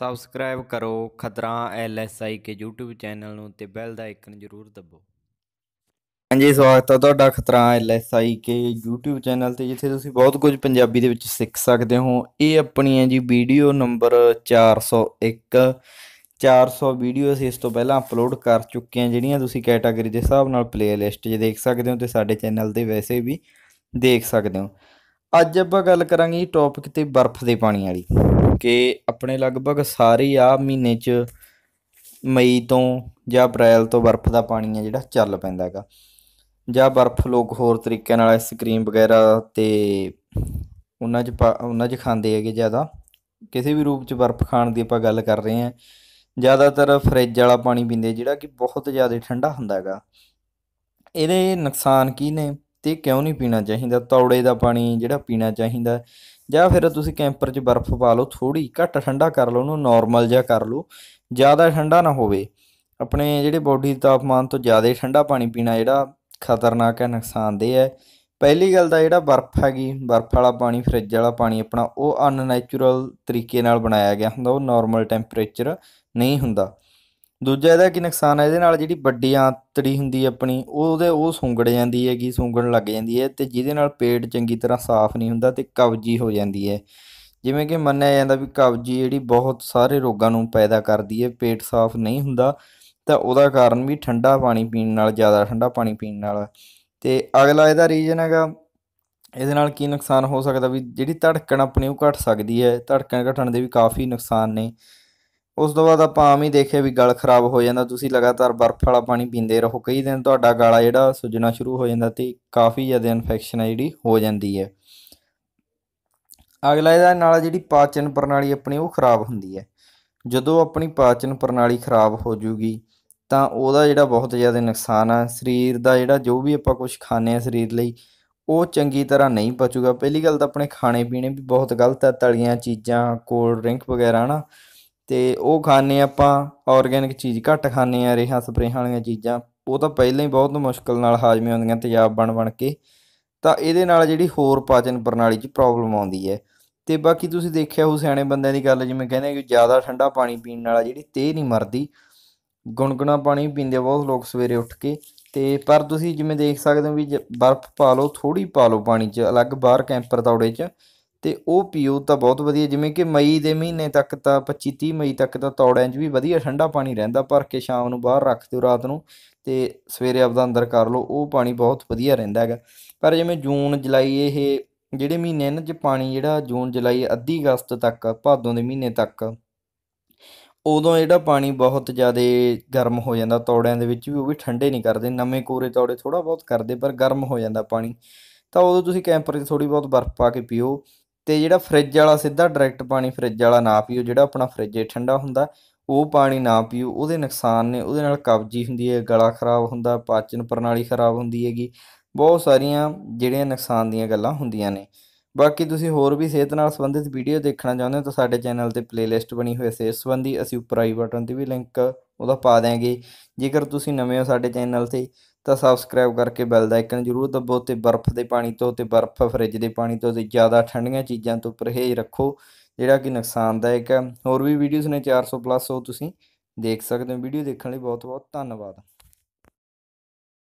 subscribe ਕਰੋ ਖਤਰਾ ਐਲਐਸਆਈ ਕੇ YouTube channel ਨੂੰ ਤੇ ਬੈਲ ਦਾ ਆਈਕਨ ਜ਼ਰੂਰ ਦਬੋ ਹਾਂਜੀ ਸਵਾਗਤ ਹੈ ਤੁਹਾਡਾ ਖਤਰਾ ਐਲਐਸਆਈ ਕੇ YouTube ਚੈਨਲ ਤੇ ਜਿੱਥੇ ਤੁਸੀਂ ਬਹੁਤ ਕੁਝ ਪੰਜਾਬੀ ਦੇ ਵਿੱਚ ਸਿੱਖ ਸਕਦੇ ਹੋ ਇਹ ਆਪਣੀ ਹੈ ਜੀ ਵੀਡੀਓ ਨੰਬਰ 401 400 ਵੀਡੀਓ ਅਸੀਂ ਇਸ ਤੋਂ ਪਹਿਲਾਂ ਅਪਲੋਡ ਕਰ ਚੁੱਕੇ ਹਾਂ ਜਿਹੜੀਆਂ ਤੁਸੀਂ ਕੈਟਾਗਰੀ ਦੇ ਹਿਸਾਬ ਨਾਲ ਪਲੇਲਿਸਟ 'ਚ ਦੇਖ ਸਕਦੇ ਹੋ ਤੇ ਸਾਡੇ ਚੈਨਲ ਤੇ ਵੈਸੇ ਵੀ ਦੇਖ ਸਕਦੇ ਹੋ ਅੱਜ ਆਪਾਂ ਗੱਲ ਕਰਾਂਗੇ ਟੌਪਿਕ ਤੇ ਬਰਫ਼ ਦੇ ਪਾਣੀ ਵਾਲੀ ਕਿ ਆਪਣੇ ਲਗਭਗ ਸਾਰੇ ਆਹ ਮਹੀਨੇ 'ਚ ਮਈ ਤੋਂ ਜਾਂ ਅਪ੍ਰੈਲ ਤੋਂ ਬਰਫ਼ ਦਾ ਪਾਣੀ ਆ ਜਿਹੜਾ ਚੱਲ ਪੈਂਦਾ ਹੈਗਾ ਜਾਂ ਬਰਫ਼ ਲੋਕ ਹੋਰ ਤਰੀਕੇ ਨਾਲ ਆਈਸਕ੍ਰੀਮ ਵਗੈਰਾ ਤੇ ਉਹਨਾਂ 'ਚ ਉਹਨਾਂ 'ਚ ਖਾਂਦੇ ਹੈਗੇ ਜ਼ਿਆਦਾ ਕਿਸੇ ਵੀ ਰੂਪ 'ਚ ਬਰਫ਼ ਖਾਣ ਦੀ ਆਪਾਂ ਗੱਲ ਕਰ ਰਹੇ ਹਾਂ ਜ਼ਿਆਦਾਤਰ ਫ੍ਰਿਜ ਵਾਲਾ ਪਾਣੀ ਪੀਂਦੇ ਜਿਹੜਾ ਕਿ ਬਹੁਤ ਜ਼ਿਆਦਾ ਠੰਡਾ ਹੁੰਦਾ ਹੈਗਾ ਇਹਦੇ ਨੁਕਸਾਨ ਕੀ ਨੇ ਤੇ ਕਿਉਂ ਨਹੀਂ ਪੀਣਾ ਚਾਹੀਦਾ ਤੌੜੇ ਦਾ ਪਾਣੀ ਜਿਹੜਾ ਪੀਣਾ ਚਾਹੀਦਾ ਜਾਂ ਫਿਰ ਤੁਸੀਂ ਕੈਂਪਰ 'ਚ ਬਰਫ਼ ਪਾ ਲਓ ਥੋੜੀ ਘੱਟ ਠੰਡਾ ਕਰ ਲਓ ਉਹਨੂੰ ਨਾਰਮਲ ਜਿਹਾ ਕਰ ਲਓ ਜ਼ਿਆਦਾ ਠੰਡਾ ਨਾ ਹੋਵੇ ਆਪਣੇ ਜਿਹੜੇ ਬੋਡੀ ਤਾਪਮਾਨ ਤੋਂ ਜ਼ਿਆਦਾ ਠੰਡਾ ਪਾਣੀ ਪੀਣਾ ਜਿਹੜਾ ਖਤਰਨਾਕ ਹੈ ਨੁਕਸਾਨਦੇ ਹੈ ਪਹਿਲੀ ਗੱਲ ਦਾ ਜਿਹੜਾ ਬਰਫ਼ ਹੈਗੀ ਬਰਫ਼ ਵਾਲਾ ਪਾਣੀ ਫ੍ਰਿਜ ਵਾਲਾ ਪਾਣੀ ਆਪਣਾ ਉਹ ਅਨਨੈਚੁਰਲ ਤਰੀਕੇ ਨਾਲ ਬਣਾਇਆ ਗਿਆ ਹੁੰਦਾ ਉਹ ਨਾਰਮਲ ਟੈਂਪਰੇਚਰ ਨਹੀਂ ਹੁੰਦਾ ਦੂਜਾ ਇਹਦਾ ਕੀ ਨੁਕਸਾਨ ਹੈ ਇਹਦੇ ਨਾਲ ਜਿਹੜੀ ਵੱਡੀ ਆਂਤੜੀ ਹੁੰਦੀ ਆਪਣੀ ਉਹਦੇ ਉਹ ਸੁੰਗੜ ਜਾਂਦੀ ਹੈਗੀ ਸੁੰਗਣ ਲੱਗ ਜਾਂਦੀ ਹੈ ਤੇ ਜਿਹਦੇ ਨਾਲ ਪੇਟ ਚੰਗੀ ਤਰ੍ਹਾਂ ਸਾਫ਼ ਨਹੀਂ ਹੁੰਦਾ ਤੇ ਕਬਜੀ ਹੋ ਜਾਂਦੀ ਹੈ ਜਿਵੇਂ ਕਿ ਮੰਨਿਆ ਜਾਂਦਾ ਵੀ ਕਬਜੀ ਜਿਹੜੀ ਬਹੁਤ ਸਾਰੇ ਰੋਗਾਂ ਨੂੰ ਪੈਦਾ ਕਰਦੀ ਹੈ ਪੇਟ ਸਾਫ਼ ਨਹੀਂ ਹੁੰਦਾ ਤਾਂ ਉਹਦਾ ਕਾਰਨ ਵੀ ਠੰਡਾ ਪਾਣੀ ਪੀਣ ਨਾਲ ਜ਼ਿਆਦਾ ਠੰਡਾ ਪਾਣੀ ਪੀਣ ਨਾਲ ਤੇ ਅਗਲਾ ਇਹਦਾ ਰੀਜ਼ਨ ਹੈਗਾ ਇਹਦੇ ਨਾਲ ਕੀ ਨੁਕਸਾਨ ਹੋ ਸਕਦਾ ਵੀ ਜਿਹੜੀ ਧੜਕਣ ਆਪਣੀ ਉਹ ਘਟ ਸਕਦੀ ਹੈ ਧੜਕਣ ਘਟਣ ਦੇ ਵੀ ਕਾਫੀ ਨੁਕਸਾਨ ਨੇ ਉਸ ਤੋਂ ਬਾਅਦ ਆਪਾਂ ਆਮ ਹੀ ਦੇਖਿਆ ਵੀ ਗਲ ਖਰਾਬ ਹੋ ਜਾਂਦਾ ਤੁਸੀਂ ਲਗਾਤਾਰ ਬਰਫ਼ ਵਾਲਾ ਪਾਣੀ ਪੀਂਦੇ ਰਹੋ ਕਈ ਦਿਨ ਤੁਹਾਡਾ ਗਲਾ ਜਿਹੜਾ ਸੁੱਜਣਾ ਸ਼ੁਰੂ ਹੋ ਜਾਂਦਾ ਤੇ ਕਾਫੀ ਜ਼ਿਆਦਾ ਇਨਫੈਕਸ਼ਨ ਜਿਹੜੀ ਹੋ ਜਾਂਦੀ ਹੈ ਅਗਲਾ ਇਹਦਾ ਨਾਲ ਜਿਹੜੀ ਪਾਚਨ ਪ੍ਰਣਾਲੀ ਆਪਣੀ ਉਹ ਖਰਾਬ ਹੁੰਦੀ ਹੈ ਜਦੋਂ ਆਪਣੀ ਪਾਚਨ ਪ੍ਰਣਾਲੀ ਖਰਾਬ ਹੋ ਜੂਗੀ ਤਾਂ ਉਹਦਾ ਜਿਹੜਾ ਬਹੁਤ ਜ਼ਿਆਦਾ ਨੁਕਸਾਨ ਆ ਸਰੀਰ ਦਾ ਜਿਹੜਾ ਜੋ ਵੀ ਆਪਾਂ ਕੁਝ ਖਾਣੇ ਆ ਸਰੀਰ ਲਈ ਉਹ ਚੰਗੀ ਤਰ੍ਹਾਂ ਨਹੀਂ ਪਚੂਗਾ ਪਹਿਲੀ ਗੱਲ ਤਾਂ ਆਪਣੇ ਖਾਣੇ ਪੀਣੇ ਵੀ ਬਹੁਤ ਗਲਤ ਆ ਤਲੀਆਂ ਚੀਜ਼ਾਂ ਕੋਲਡ ਡਰਿੰਕ ਵਗੈਰਾ ਨਾ ਤੇ ਉਹ ਖਾਣੇ ਆਪਾਂ ਆਰਗੈਨਿਕ ਚੀਜ਼ ਘੱਟ ਖਾਣੇ ਆ ਰੇਹਾਂ ਸਪਰੇਹਾਂ ਵਾਲੀਆਂ ਚੀਜ਼ਾਂ ਉਹ ਤਾਂ ਪਹਿਲਾਂ ਹੀ ਬਹੁਤ ਮੁਸ਼ਕਲ ਨਾਲ ਹਾਜ਼ਮੇ ਹੁੰਦੀਆਂ ਤੇਜ਼ਾਬ ਬਣ ਬਣ ਕੇ ਤਾਂ ਇਹਦੇ ਨਾਲ ਜਿਹੜੀ ਹੋਰ ਪਾਚਨ ਪ੍ਰਣਾਲੀ 'ਚ ਪ੍ਰੋਬਲਮ ਆਉਂਦੀ ਹੈ ਤੇ ਬਾਕੀ ਤੁਸੀਂ ਦੇਖਿਆ ਹੋ ਸਿਆਣੇ ਬੰਦਿਆਂ ਦੀ ਗੱਲ ਜਿਵੇਂ ਕਹਿੰਦੇ ਕਿ ਜ਼ਿਆਦਾ ਠੰਡਾ ਪਾਣੀ ਪੀਣ ਨਾਲ ਜਿਹੜੀ ਤੇਹ ਨਹੀਂ ਮਰਦੀ ਗੁਣਗੁਣਾ ਪਾਣੀ ਪੀਂਦੇ ਬਹੁਤ ਲੋਕ ਸਵੇਰੇ ਉੱਠ ਕੇ ਤੇ ਪਰ ਤੁਸੀਂ ਜਿਵੇਂ ਦੇਖ ਸਕਦੇ ਹੋ ਵੀ ਬਰਫ਼ ਪਾ ਲਓ ਥੋੜੀ ਪਾ ਲਓ ਪਾਣੀ 'ਚ ਅਲੱਗ ਬਾਹਰ ਕੈਂਪਰ ਤੌੜੇ 'ਚ ਤੇ ਉਹ ਪੀਓ ਤਾਂ ਬਹੁਤ ਵਧੀਆ ਜਿਵੇਂ ਕਿ ਮਈ ਦੇ ਮਹੀਨੇ ਤੱਕ ਤਾਂ 25 30 ਮਈ ਤੱਕ ਤਾਂ ਤੌੜਿਆਂ 'ਚ ਵੀ ਵਧੀਆ ਠੰਡਾ ਪਾਣੀ ਰਹਿੰਦਾ ਭਰ ਕੇ ਸ਼ਾਮ ਨੂੰ ਬਾਹਰ ਰੱਖ ਦਿਓ ਰਾਤ ਨੂੰ ਤੇ ਸਵੇਰੇ ਆਪਦਾ ਅੰਦਰ ਕਰ ਲਓ ਉਹ ਪਾਣੀ ਬਹੁਤ ਵਧੀਆ ਰਹਿੰਦਾ ਹੈਗਾ ਪਰ ਜਿਵੇਂ ਜੂਨ ਜੁਲਾਈ ਇਹ ਜਿਹੜੇ ਮਹੀਨੇ ਨੇ ਜੇ ਪਾਣੀ ਜਿਹੜਾ ਜੂਨ ਜੁਲਾਈ ਅੱਧੀ ਅਗਸਤ ਤੱਕ ਭਾਦੋਂ ਦੇ ਮਹੀਨੇ ਤੱਕ ਉਦੋਂ ਜਿਹੜਾ ਪਾਣੀ ਬਹੁਤ ਜ਼ਿਆਦਾ ਗਰਮ ਹੋ ਜਾਂਦਾ ਤੌੜਿਆਂ ਦੇ ਵਿੱਚ ਵੀ ਉਹ ਵੀ ਠੰਡੇ ਨਹੀਂ ਕਰਦੇ ਨਵੇਂ ਕੋਰੇ ਤੌੜੇ ਥੋੜਾ ਬਹੁਤ ਕਰਦੇ ਪਰ ਗਰਮ ਹੋ ਜਾਂਦਾ ਪਾਣੀ ਤਾਂ ਉਦੋਂ ਤੁਸੀਂ ਕੈਂਪਰ 'ਚ ਥੋੜੀ ਬਹੁਤ ਬਰਫ਼ ਪਾ ਕੇ ਪੀਓ ਤੇ ਜਿਹੜਾ ਫ੍ਰਿਜ ਵਾਲਾ ਸਿੱਧਾ ਡਾਇਰੈਕਟ ਪਾਣੀ ਫ੍ਰਿਜ ਵਾਲਾ ਨਾ ਪੀਓ ਜਿਹੜਾ ਆਪਣਾ ਫ੍ਰਿਜ ਏ ਠੰਡਾ ਹੁੰਦਾ ਉਹ ਪਾਣੀ ਨਾ ਪੀਓ ਉਹਦੇ ਨੁਕਸਾਨ ਨੇ ਉਹਦੇ ਨਾਲ ਕਬਜੀ ਹੁੰਦੀ ਹੈ ਗਲਾ ਖਰਾਬ ਹੁੰਦਾ ਪਾਚਨ ਪ੍ਰਣਾਲੀ ਖਰਾਬ ਹੁੰਦੀ ਹੈਗੀ ਬਹੁਤ ਸਾਰੀਆਂ ਜਿਹੜੀਆਂ ਨੁਕਸਾਨ ਦੀਆਂ ਗੱਲਾਂ ਹੁੰਦੀਆਂ ਨੇ ਬਾਕੀ ਤੁਸੀਂ ਹੋਰ ਵੀ ਸਿਹਤ ਨਾਲ ਸੰਬੰਧਿਤ ਵੀਡੀਓ ਦੇਖਣਾ ਚਾਹੁੰਦੇ ਹੋ ਤਾਂ ਸਾਡੇ ਚੈਨਲ ਤੇ ਪਲੇਲਿਸਟ ਬਣੀ ਹੋਈ ਹੈ ਸਿਹਤ ਸੰਬੰਧੀ ਅਸੀਂ ਉੱਪਰ ਆਈ ਬਟਨ ਤੇ ਵੀ ਲਿੰਕ ਉਹਦਾ ਪਾ ਦਿਆਂਗੇ ਜੇਕਰ ਤੁਸੀਂ ਨਵੇਂ ਹੋ ਸਾਡੇ ਚੈਨਲ ਤੇ ਤਾਂ ਸਬਸਕ੍ਰਾਈਬ ਕਰਕੇ ਬੈਲ ਦਾ ਆਈਕਨ ਜ਼ਰੂਰ ਦਬੋ ਤੇ ਬਰਫ਼ ਦੇ ਪਾਣੀ ਤੋਂ ਤੇ ਬਰਫ਼ ਫ੍ਰਿਜ ਦੇ ਪਾਣੀ ਤੋਂ ਤੇ ਜ਼ਿਆਦਾ ਠੰਡੀਆਂ ਚੀਜ਼ਾਂ ਤੋਂ ਪਰਹੇਜ਼ ਰੱਖੋ ਜਿਹੜਾ ਕਿ ਨੁਕਸਾਨਦਾਇਕ ਹੈ ਹੋਰ ਵੀ ਵੀਡੀਓਜ਼ ਨੇ 400 ਪਲੱਸ ਉਹ ਤੁਸੀਂ ਦੇਖ ਸਕਦੇ ਹੋ ਵੀਡੀਓ ਦੇਖਣ ਲਈ ਬਹੁਤ ਬਹੁਤ ਧੰਨਵਾਦ